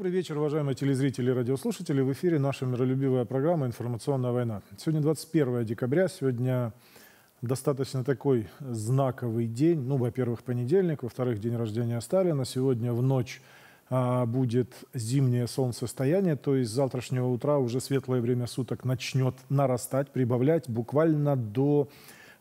Добрый вечер, уважаемые телезрители и радиослушатели. В эфире наша миролюбивая программа «Информационная война». Сегодня 21 декабря, сегодня достаточно такой знаковый день. Ну, во-первых, понедельник, во-вторых, день рождения Сталина. Сегодня в ночь а, будет зимнее солнцестояние, то есть с завтрашнего утра уже светлое время суток начнет нарастать, прибавлять буквально до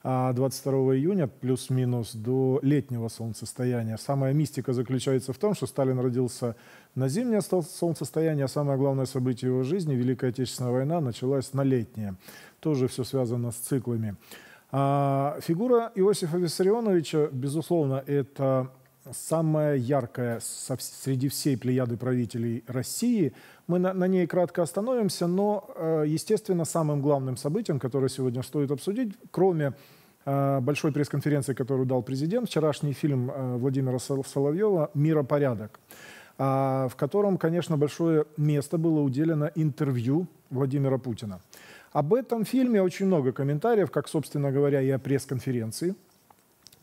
22 а июня, плюс-минус, до летнего солнцестояния. Самая мистика заключается в том, что Сталин родился на зимнее солнцестояние, а самое главное событие его жизни, Великая Отечественная война, началась на летнее. Тоже все связано с циклами. А фигура Иосифа Виссарионовича, безусловно, это самая яркая среди всей плеяды правителей России. Мы на, на ней кратко остановимся, но, э, естественно, самым главным событием, которое сегодня стоит обсудить, кроме Э, большой пресс-конференции, которую дал президент, вчерашний фильм э, Владимира Соловьева «Миропорядок», э, в котором, конечно, большое место было уделено интервью Владимира Путина. Об этом фильме очень много комментариев, как, собственно говоря, и о пресс-конференции.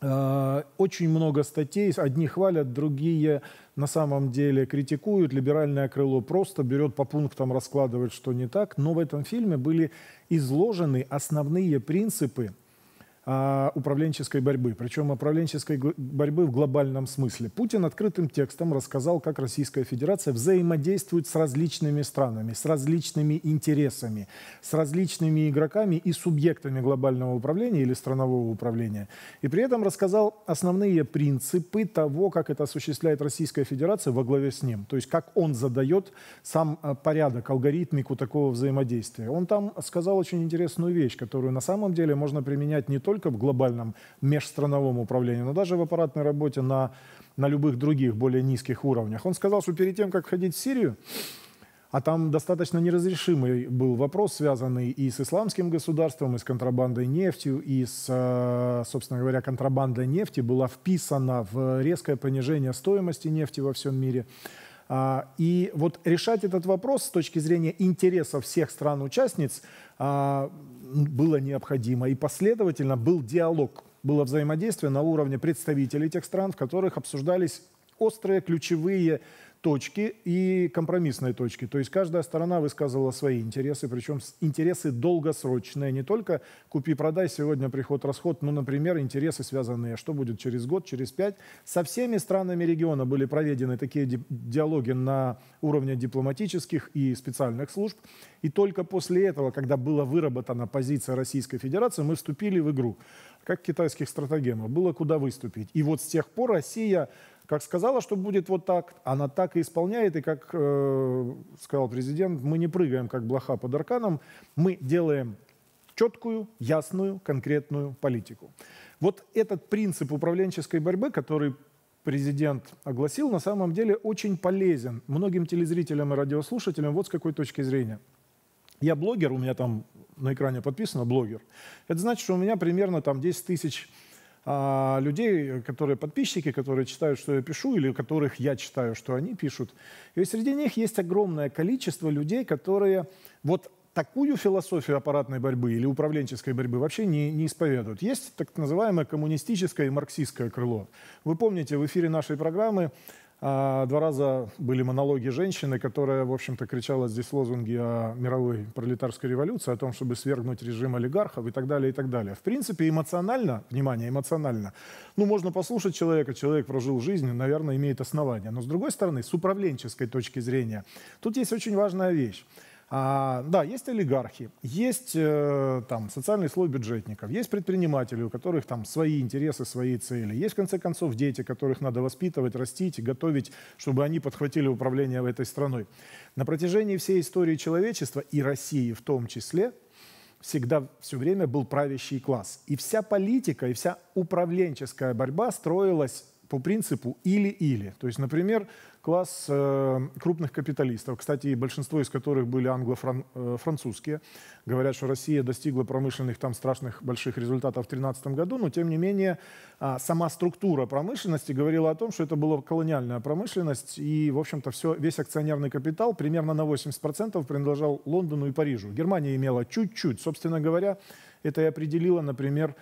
Очень много статей, одни хвалят, другие на самом деле критикуют. Либеральное крыло просто берет по пунктам, раскладывает, что не так. Но в этом фильме были изложены основные принципы а, управленческой борьбы, причем управленческой борьбы в глобальном смысле. Путин открытым текстом рассказал, как Российская Федерация взаимодействует с различными странами, с различными интересами, с различными игроками и субъектами глобального управления или странового управления. И при этом рассказал основные принципы того, как это осуществляет Российская Федерация во главе с ним. То есть как он задает сам э, порядок, алгоритмику такого взаимодействия. Он там сказал очень интересную вещь, которую на самом деле можно применять не только только в глобальном межстрановом управлении, но даже в аппаратной работе на, на любых других более низких уровнях. Он сказал, что перед тем, как ходить в Сирию, а там достаточно неразрешимый был вопрос, связанный и с исламским государством, и с контрабандой нефтью, и с, э, собственно говоря, контрабанда нефти была вписана в резкое понижение стоимости нефти во всем мире. А, и вот решать этот вопрос с точки зрения интереса всех стран-участниц а, было необходимо. И последовательно был диалог, было взаимодействие на уровне представителей тех стран, в которых обсуждались острые ключевые точки и компромиссной точки. То есть каждая сторона высказывала свои интересы, причем интересы долгосрочные, не только купи-продай, сегодня приход-расход, но, например, интересы связанные, а что будет через год, через пять. Со всеми странами региона были проведены такие ди диалоги на уровне дипломатических и специальных служб. И только после этого, когда была выработана позиция Российской Федерации, мы вступили в игру как китайских стратегемов, было куда выступить. И вот с тех пор Россия как сказала, что будет вот так, она так и исполняет. И как э, сказал президент, мы не прыгаем как блоха под арканом, мы делаем четкую, ясную, конкретную политику. Вот этот принцип управленческой борьбы, который президент огласил, на самом деле очень полезен многим телезрителям и радиослушателям вот с какой точки зрения. Я блогер, у меня там на экране подписано блогер. Это значит, что у меня примерно там 10 тысяч а, людей, которые подписчики, которые читают, что я пишу, или которых я читаю, что они пишут. И среди них есть огромное количество людей, которые вот такую философию аппаратной борьбы или управленческой борьбы вообще не, не исповедуют. Есть так называемое коммунистическое и марксистское крыло. Вы помните, в эфире нашей программы а два раза были монологи женщины, которая, в общем-то, кричала здесь лозунги о мировой пролетарской революции, о том, чтобы свергнуть режим олигархов и так далее, и так далее. В принципе, эмоционально, внимание, эмоционально, ну, можно послушать человека, человек прожил жизнь, наверное, имеет основания. Но, с другой стороны, с управленческой точки зрения, тут есть очень важная вещь. А, да, есть олигархи, есть э, там социальный слой бюджетников, есть предприниматели, у которых там свои интересы, свои цели, есть в конце концов дети, которых надо воспитывать, растить, готовить, чтобы они подхватили управление этой страной. На протяжении всей истории человечества и России в том числе всегда все время был правящий класс. И вся политика, и вся управленческая борьба строилась по принципу или-или. То есть, например, класс э, крупных капиталистов, кстати, большинство из которых были англо-французские, э, говорят, что Россия достигла промышленных там страшных больших результатов в 2013 году, но тем не менее э, сама структура промышленности говорила о том, что это была колониальная промышленность, и, в общем-то, все, весь акционерный капитал примерно на 80% принадлежал Лондону и Парижу. Германия имела чуть-чуть, собственно говоря, это и определило, например,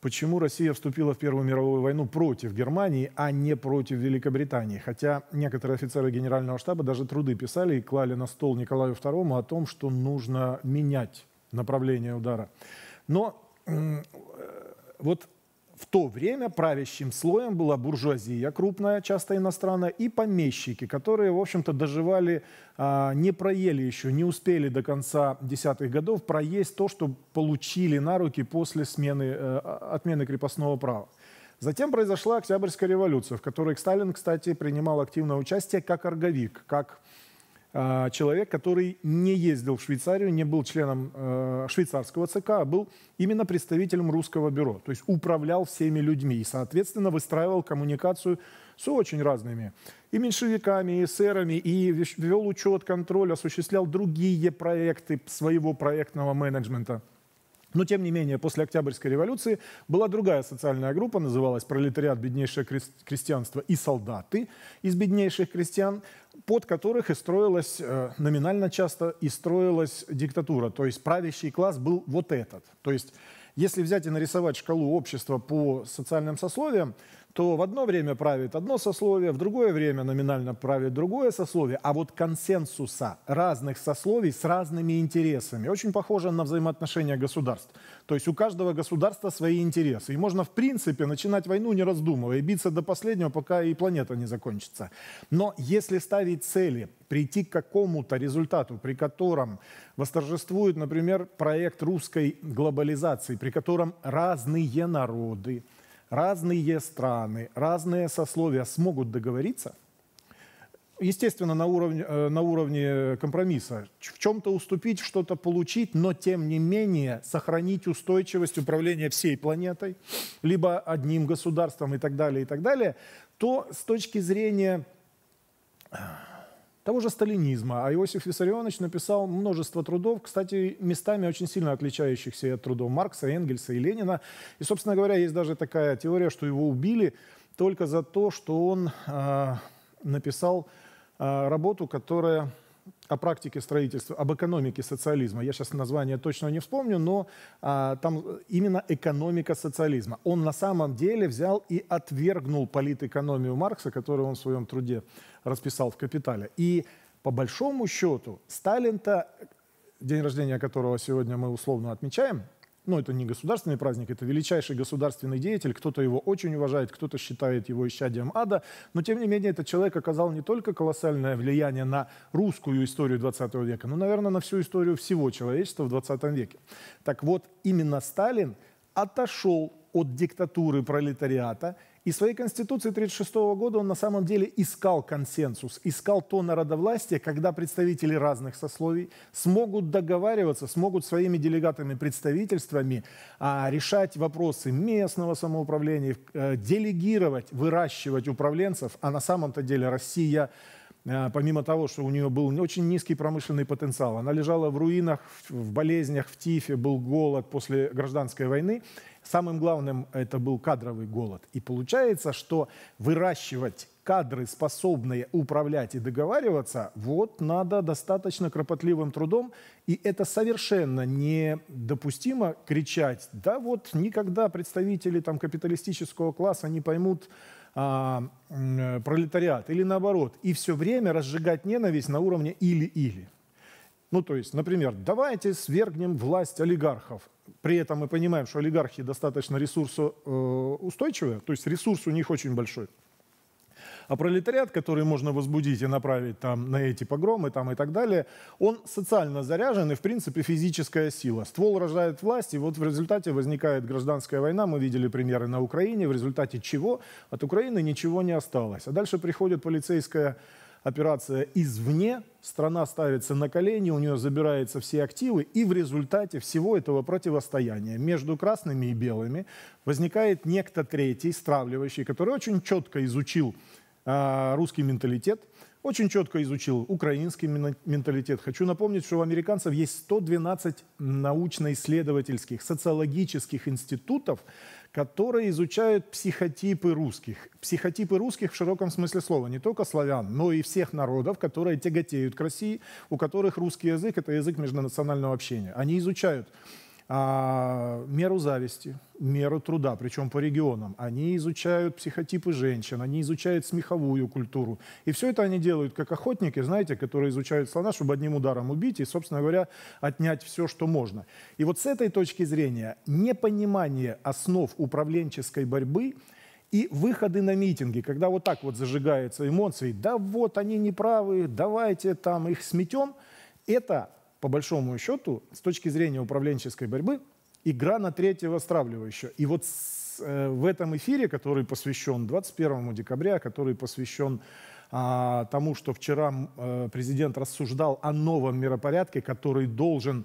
почему Россия вступила в Первую мировую войну против Германии, а не против Великобритании. Хотя некоторые офицеры Генерального штаба даже труды писали и клали на стол Николаю II о том, что нужно менять направление удара. Но э, вот в то время правящим слоем была буржуазия крупная, часто иностранная, и помещики, которые, в общем-то, доживали, а, не проели еще, не успели до конца десятых годов проесть то, что получили на руки после смены, э, а, отмены крепостного права. Затем произошла Октябрьская революция, в которой Сталин, кстати, принимал активное участие как орговик, как а, человек, который не ездил в Швейцарию, не был членом э, швейцарского ЦК, а был именно представителем русского бюро, то есть управлял всеми людьми и, соответственно, выстраивал коммуникацию с очень разными и меньшевиками, и эсерами, и вел учет, контроль, осуществлял другие проекты своего проектного менеджмента – но, тем не менее, после Октябрьской революции была другая социальная группа, называлась «Пролетариат, беднейшее крестьянство и солдаты» из беднейших крестьян, под которых и строилась, э, номинально часто, и строилась диктатура. То есть правящий класс был вот этот. То есть если взять и нарисовать шкалу общества по социальным сословиям, то в одно время правит одно сословие, в другое время номинально правит другое сословие, а вот консенсуса разных сословий с разными интересами. Очень похоже на взаимоотношения государств. То есть у каждого государства свои интересы. И можно, в принципе, начинать войну не раздумывая, и биться до последнего, пока и планета не закончится. Но если ставить цели, прийти к какому-то результату, при котором восторжествует, например, проект русской глобализации, при котором разные народы, разные страны, разные сословия смогут договориться, естественно, на уровне, э, на уровне компромисса, в чем-то уступить, что-то получить, но тем не менее сохранить устойчивость управления всей планетой, либо одним государством и так далее, и так далее, то с точки зрения того же сталинизма. А Иосиф Виссарионович написал множество трудов, кстати, местами очень сильно отличающихся от трудов Маркса, Энгельса и Ленина. И, собственно говоря, есть даже такая теория, что его убили только за то, что он э, написал э, работу, которая о практике строительства, об экономике социализма. Я сейчас название точно не вспомню, но а, там именно экономика социализма. Он на самом деле взял и отвергнул политэкономию Маркса, которую он в своем труде расписал в «Капитале». И по большому счету Сталин-то, день рождения которого сегодня мы условно отмечаем, ну, это не государственный праздник, это величайший государственный деятель, кто-то его очень уважает, кто-то считает его исчадием ада, но, тем не менее, этот человек оказал не только колоссальное влияние на русскую историю 20 века, но, наверное, на всю историю всего человечества в 20 веке. Так вот, именно Сталин отошел от диктатуры пролетариата и своей Конституции 1936 года он на самом деле искал консенсус, искал то народовластие, когда представители разных сословий смогут договариваться, смогут своими делегатами, представительствами а, решать вопросы местного самоуправления, э, делегировать, выращивать управленцев, а на самом-то деле Россия э, помимо того, что у нее был очень низкий промышленный потенциал, она лежала в руинах, в болезнях, в тифе, был голод после гражданской войны, Самым главным это был кадровый голод. И получается, что выращивать кадры, способные управлять и договариваться, вот надо достаточно кропотливым трудом. И это совершенно недопустимо кричать, да вот никогда представители там, капиталистического класса не поймут а, э, пролетариат или наоборот. И все время разжигать ненависть на уровне или-или. Ну, то есть, например, давайте свергнем власть олигархов. При этом мы понимаем, что олигархи достаточно ресурсоустойчивые, э, то есть ресурс у них очень большой. А пролетариат, который можно возбудить и направить там на эти погромы там, и так далее, он социально заряжен и, в принципе, физическая сила. Ствол рождает власть, и вот в результате возникает гражданская война. Мы видели примеры на Украине, в результате чего от Украины ничего не осталось. А дальше приходит полицейская операция извне, страна ставится на колени, у нее забираются все активы, и в результате всего этого противостояния между красными и белыми возникает некто третий, стравливающий, который очень четко изучил э, русский менталитет, очень четко изучил украинский менталитет. Хочу напомнить, что у американцев есть 112 научно-исследовательских, социологических институтов, которые изучают психотипы русских. Психотипы русских в широком смысле слова, не только славян, но и всех народов, которые тяготеют к России, у которых русский язык – это язык межнационального общения. Они изучают а, меру зависти, меру труда, причем по регионам. Они изучают психотипы женщин, они изучают смеховую культуру. И все это они делают как охотники, знаете, которые изучают слона, чтобы одним ударом убить и, собственно говоря, отнять все, что можно. И вот с этой точки зрения непонимание основ управленческой борьбы и выходы на митинги, когда вот так вот зажигаются эмоции, да вот они неправы, давайте там их сметем, это по большому счету, с точки зрения управленческой борьбы, игра на третьего стравливающего. И вот с, э, в этом эфире, который посвящен 21 декабря, который посвящен э, тому, что вчера э, президент рассуждал о новом миропорядке, который должен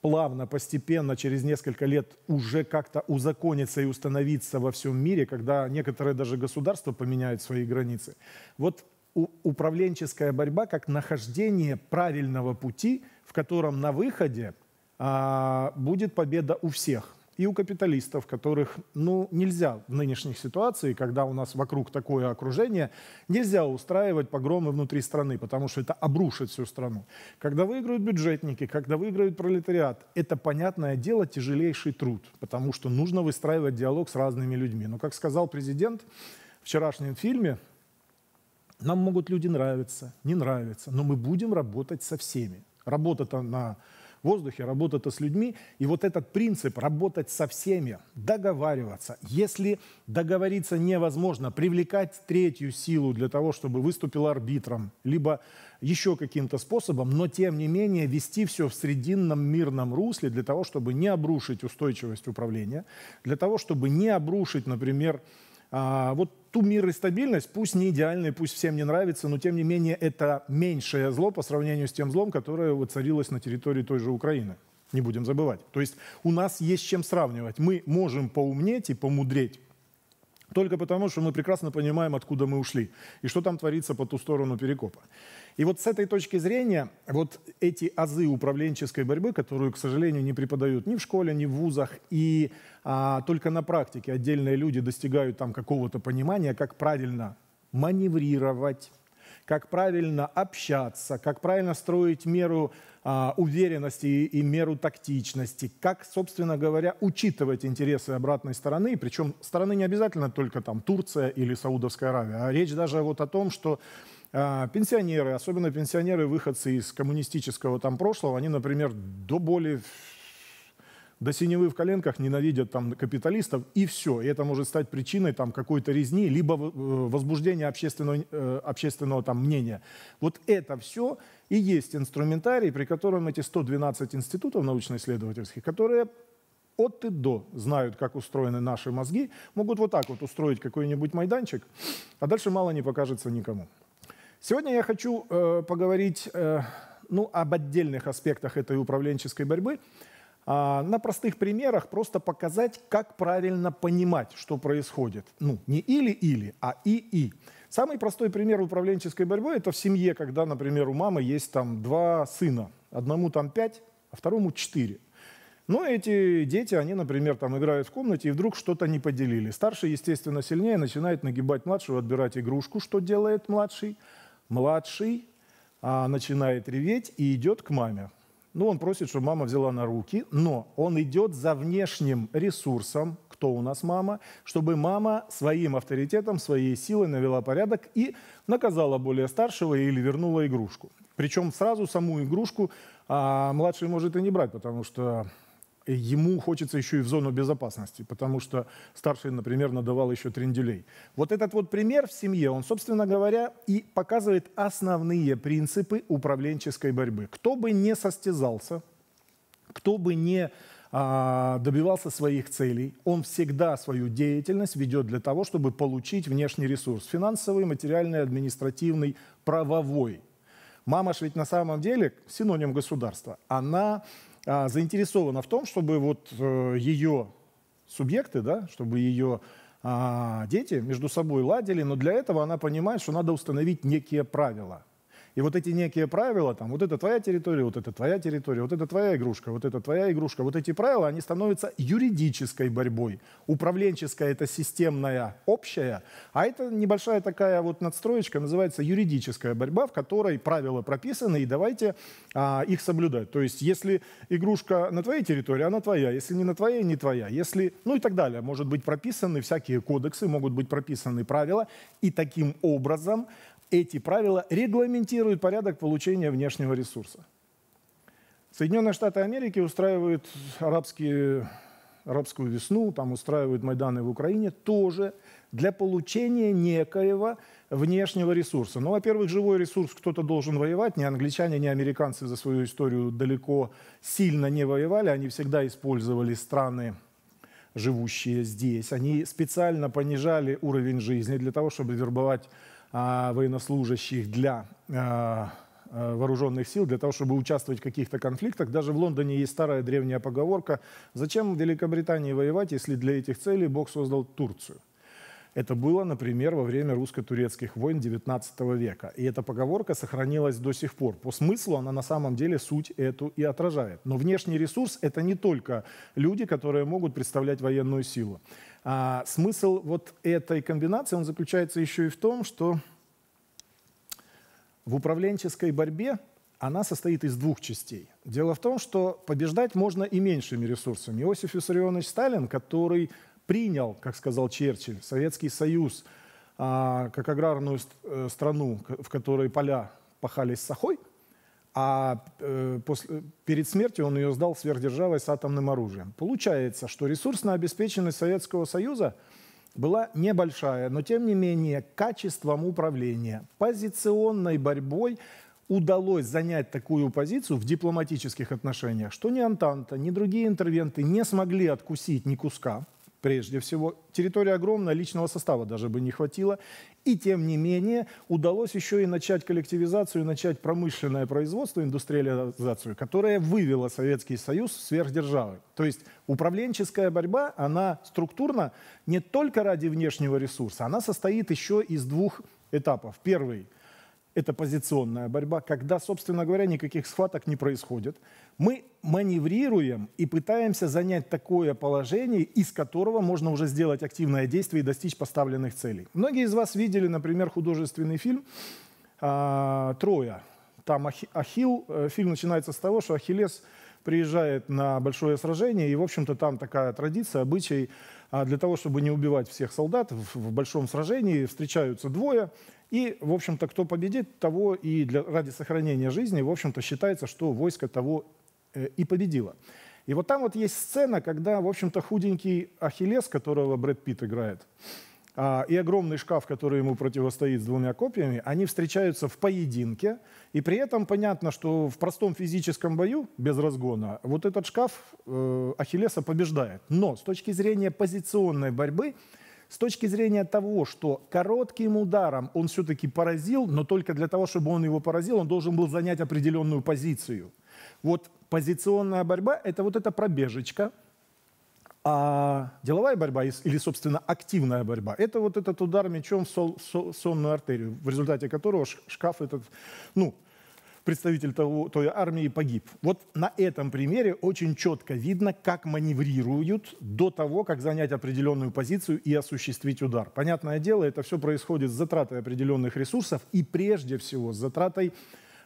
плавно, постепенно, через несколько лет уже как-то узакониться и установиться во всем мире, когда некоторые даже государства поменяют свои границы. Вот управленческая борьба как нахождение правильного пути, в котором на выходе а, будет победа у всех. И у капиталистов, которых ну, нельзя в нынешних ситуациях, когда у нас вокруг такое окружение, нельзя устраивать погромы внутри страны, потому что это обрушит всю страну. Когда выиграют бюджетники, когда выиграют пролетариат, это, понятное дело, тяжелейший труд, потому что нужно выстраивать диалог с разными людьми. Но, как сказал президент, в вчерашнем фильме нам могут люди нравиться, не нравиться, но мы будем работать со всеми. Работа-то на воздухе, работа-то с людьми. И вот этот принцип работать со всеми, договариваться. Если договориться невозможно, привлекать третью силу для того, чтобы выступил арбитром, либо еще каким-то способом, но тем не менее вести все в срединном мирном русле для того, чтобы не обрушить устойчивость управления, для того, чтобы не обрушить, например, а, вот ту мир и стабильность, пусть не идеальная, пусть всем не нравится, но тем не менее это меньшее зло по сравнению с тем злом, которое воцарилось на территории той же Украины. Не будем забывать. То есть у нас есть чем сравнивать. Мы можем поумнеть и помудреть. Только потому, что мы прекрасно понимаем, откуда мы ушли и что там творится по ту сторону перекопа. И вот с этой точки зрения, вот эти азы управленческой борьбы, которую, к сожалению, не преподают ни в школе, ни в вузах, и а, только на практике отдельные люди достигают там какого-то понимания, как правильно маневрировать, как правильно общаться, как правильно строить меру а, уверенности и, и меру тактичности, как, собственно говоря, учитывать интересы обратной стороны, причем стороны не обязательно только там Турция или Саудовская Аравия, а речь даже вот о том, что а, пенсионеры, особенно пенсионеры, выходцы из коммунистического там прошлого, они, например, до боли до синевы в коленках ненавидят там капиталистов, и все. И это может стать причиной там какой-то резни, либо э, возбуждения общественного, э, общественного там мнения. Вот это все и есть инструментарий, при котором эти 112 институтов научно-исследовательских, которые от и до знают, как устроены наши мозги, могут вот так вот устроить какой-нибудь майданчик, а дальше мало не покажется никому. Сегодня я хочу э, поговорить э, ну, об отдельных аспектах этой управленческой борьбы, э, на простых примерах просто показать, как правильно понимать, что происходит. Ну, не или-или, а и-и. Самый простой пример управленческой борьбы – это в семье, когда, например, у мамы есть там два сына. Одному там пять, а второму четыре. Но ну, эти дети, они, например, там играют в комнате и вдруг что-то не поделили. Старший, естественно, сильнее начинает нагибать младшего, отбирать игрушку, что делает младший – младший а, начинает реветь и идет к маме. Ну, он просит, чтобы мама взяла на руки, но он идет за внешним ресурсом, кто у нас мама, чтобы мама своим авторитетом, своей силой навела порядок и наказала более старшего или вернула игрушку. Причем сразу саму игрушку а, младший может и не брать, потому что ему хочется еще и в зону безопасности, потому что старший, например, надавал еще тренделей. Вот этот вот пример в семье, он, собственно говоря, и показывает основные принципы управленческой борьбы. Кто бы не состязался, кто бы не а, добивался своих целей, он всегда свою деятельность ведет для того, чтобы получить внешний ресурс – финансовый, материальный, административный, правовой. Мама же ведь на самом деле синоним государства. Она а, заинтересована в том, чтобы вот э, ее субъекты, да, чтобы ее а, дети между собой ладили, но для этого она понимает, что надо установить некие правила – и вот эти некие правила, там, вот это твоя территория, вот это твоя территория, вот это твоя игрушка, вот это твоя игрушка, вот эти правила, они становятся юридической борьбой. Управленческая – это системная, общая, а это небольшая такая вот надстроечка, называется юридическая борьба, в которой правила прописаны, и давайте а, их соблюдать. То есть если игрушка на твоей территории, она твоя, если не на твоей, не твоя, если, ну и так далее. Может быть прописаны всякие кодексы, могут быть прописаны правила, и таким образом эти правила регламентируют порядок получения внешнего ресурса. Соединенные Штаты Америки устраивают арабские, арабскую весну, там устраивают Майданы в Украине тоже для получения некоего внешнего ресурса. Ну, во-первых, живой ресурс кто-то должен воевать. Ни англичане, ни американцы за свою историю далеко сильно не воевали. Они всегда использовали страны, живущие здесь. Они специально понижали уровень жизни для того, чтобы вербовать а, военнослужащих для а, а, вооруженных сил для того, чтобы участвовать в каких-то конфликтах. Даже в Лондоне есть старая древняя поговорка «Зачем в Великобритании воевать, если для этих целей Бог создал Турцию?» Это было, например, во время русско-турецких войн XIX века. И эта поговорка сохранилась до сих пор. По смыслу она на самом деле суть эту и отражает. Но внешний ресурс – это не только люди, которые могут представлять военную силу. А, смысл вот этой комбинации, он заключается еще и в том, что в управленческой борьбе она состоит из двух частей. Дело в том, что побеждать можно и меньшими ресурсами. Иосиф Виссарионович Сталин, который принял, как сказал Черчилль, Советский Союз а, как аграрную э, страну, в которой поля пахались сахой – а э, после, перед смертью он ее сдал сверхдержавой с атомным оружием. Получается, что ресурсная обеспеченность Советского Союза была небольшая, но тем не менее качеством управления, позиционной борьбой удалось занять такую позицию в дипломатических отношениях, что ни Антанта, ни другие интервенты не смогли откусить ни куска – прежде всего. Территория огромная, личного состава даже бы не хватило. И тем не менее удалось еще и начать коллективизацию, начать промышленное производство, индустриализацию, которая вывела Советский Союз в сверхдержавы. То есть управленческая борьба, она структурно не только ради внешнего ресурса, она состоит еще из двух этапов. Первый – это позиционная борьба, когда, собственно говоря, никаких схваток не происходит. Мы маневрируем и пытаемся занять такое положение, из которого можно уже сделать активное действие и достичь поставленных целей. Многие из вас видели, например, художественный фильм а, «Троя». Там Ахилл, э, фильм начинается с того, что Ахиллес приезжает на большое сражение, и, в общем-то, там такая традиция, обычай, а, для того, чтобы не убивать всех солдат в большом сражении, встречаются двое, и, в общем-то, кто победит, того и для, ради сохранения жизни, в общем-то, считается, что войско того э, и победило. И вот там вот есть сцена, когда, в общем-то, худенький Ахиллес, которого Брэд Питт играет, а, и огромный шкаф, который ему противостоит с двумя копьями, они встречаются в поединке, и при этом понятно, что в простом физическом бою, без разгона, вот этот шкаф э, Ахиллеса побеждает. Но с точки зрения позиционной борьбы – с точки зрения того, что коротким ударом он все-таки поразил, но только для того, чтобы он его поразил, он должен был занять определенную позицию. Вот позиционная борьба – это вот эта пробежечка, а деловая борьба или, собственно, активная борьба – это вот этот удар мечом в сонную артерию, в результате которого шкаф этот, ну, представитель того, той армии погиб. Вот на этом примере очень четко видно, как маневрируют до того, как занять определенную позицию и осуществить удар. Понятное дело, это все происходит с затратой определенных ресурсов и прежде всего с затратой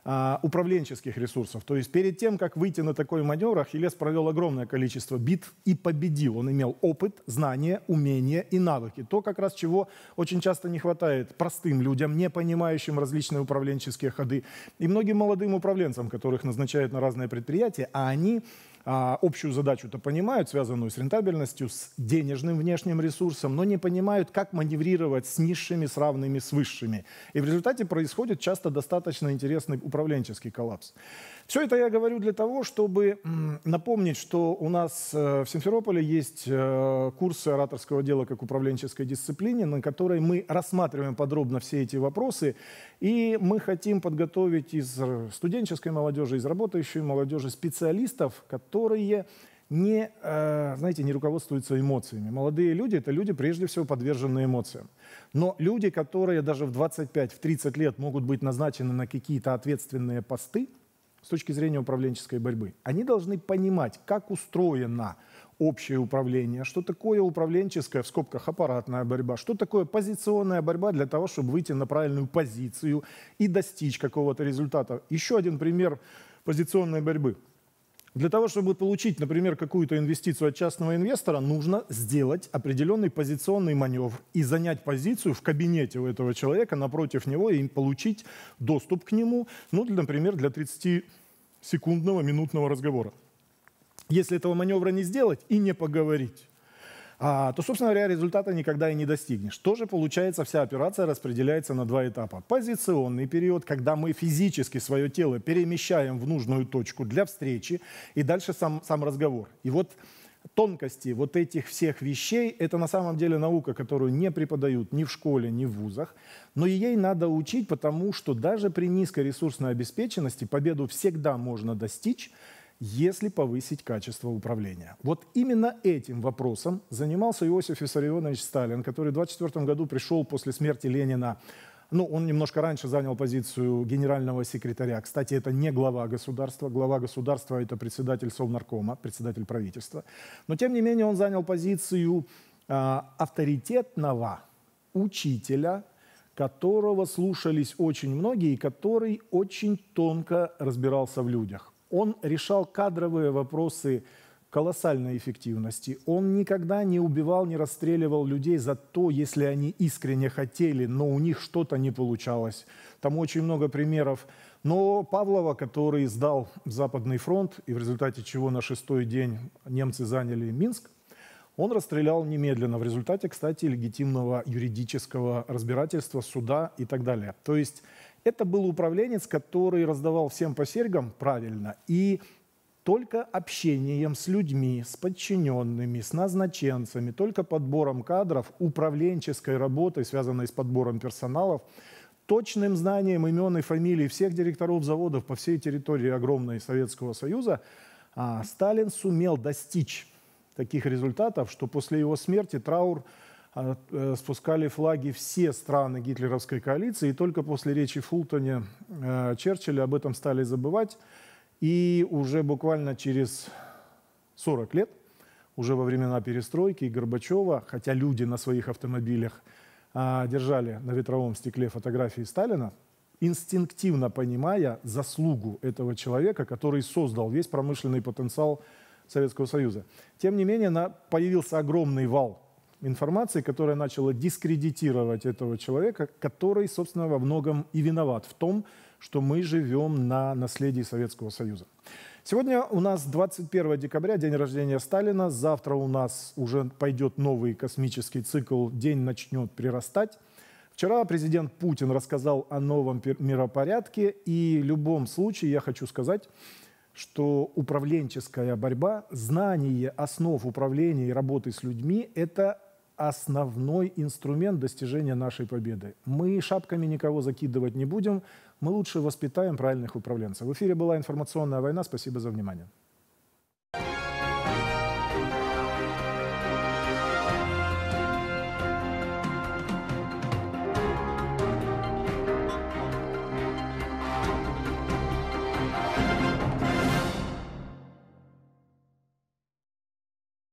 а, управленческих ресурсов. То есть перед тем, как выйти на такой маневр, Ахиллес провел огромное количество бит и победил. Он имел опыт, знания, умения и навыки. То, как раз чего очень часто не хватает простым людям, не понимающим различные управленческие ходы, и многим молодым управленцам, которых назначают на разные предприятия, а они а, общую задачу-то понимают, связанную с рентабельностью, с денежным внешним ресурсом, но не понимают, как маневрировать с низшими, с равными, с высшими. И в результате происходит часто достаточно интересный управленческий коллапс. Все это я говорю для того, чтобы напомнить, что у нас э, в Симферополе есть э, курсы ораторского дела как управленческой дисциплине, на которой мы рассматриваем подробно все эти вопросы. И мы хотим подготовить из студенческой молодежи, из работающей молодежи специалистов, которые которые не, э, знаете, не руководствуются эмоциями. Молодые люди – это люди, прежде всего, подвержены эмоциям. Но люди, которые даже в 25-30 в лет могут быть назначены на какие-то ответственные посты с точки зрения управленческой борьбы, они должны понимать, как устроено общее управление, что такое управленческая, в скобках, аппаратная борьба, что такое позиционная борьба для того, чтобы выйти на правильную позицию и достичь какого-то результата. Еще один пример позиционной борьбы – для того, чтобы получить, например, какую-то инвестицию от частного инвестора, нужно сделать определенный позиционный маневр и занять позицию в кабинете у этого человека напротив него и получить доступ к нему, ну, для, например, для 30-секундного минутного разговора. Если этого маневра не сделать и не поговорить, а, то, собственно говоря, результата никогда и не достигнешь. Тоже получается, вся операция распределяется на два этапа. Позиционный период, когда мы физически свое тело перемещаем в нужную точку для встречи, и дальше сам, сам разговор. И вот тонкости вот этих всех вещей, это на самом деле наука, которую не преподают ни в школе, ни в вузах, но ей надо учить, потому что даже при низкой ресурсной обеспеченности победу всегда можно достичь, если повысить качество управления. Вот именно этим вопросом занимался Иосиф Виссарионович Сталин, который в 1924 году пришел после смерти Ленина ну, он немножко раньше занял позицию генерального секретаря. Кстати, это не глава государства. Глава государства – это председатель Совнаркома, председатель правительства. Но, тем не менее, он занял позицию э, авторитетного учителя, которого слушались очень многие, и который очень тонко разбирался в людях. Он решал кадровые вопросы колоссальной эффективности. Он никогда не убивал, не расстреливал людей за то, если они искренне хотели, но у них что-то не получалось. Там очень много примеров. Но Павлова, который сдал Западный фронт, и в результате чего на шестой день немцы заняли Минск, он расстрелял немедленно в результате, кстати, легитимного юридического разбирательства, суда и так далее. То есть это был управленец, который раздавал всем по серьгам правильно. И только общением с людьми, с подчиненными, с назначенцами, только подбором кадров, управленческой работой, связанной с подбором персоналов, точным знанием имен и фамилий всех директоров заводов по всей территории огромной Советского Союза, а, Сталин сумел достичь таких результатов, что после его смерти траур а, э, спускали флаги все страны гитлеровской коалиции, и только после речи Фултоне э, Черчилля об этом стали забывать. И уже буквально через 40 лет, уже во времена перестройки и Горбачева, хотя люди на своих автомобилях а, держали на ветровом стекле фотографии Сталина, инстинктивно понимая заслугу этого человека, который создал весь промышленный потенциал Советского Союза. Тем не менее, появился огромный вал информации, которая начала дискредитировать этого человека, который, собственно, во многом и виноват в том, что мы живем на наследии Советского Союза. Сегодня у нас 21 декабря, день рождения Сталина. Завтра у нас уже пойдет новый космический цикл «День начнет прирастать». Вчера президент Путин рассказал о новом миропорядке, и в любом случае я хочу сказать, что управленческая борьба, знание основ управления и работы с людьми – это основной инструмент достижения нашей победы. Мы шапками никого закидывать не будем, мы лучше воспитаем правильных управленцев. В эфире была информационная война. Спасибо за внимание.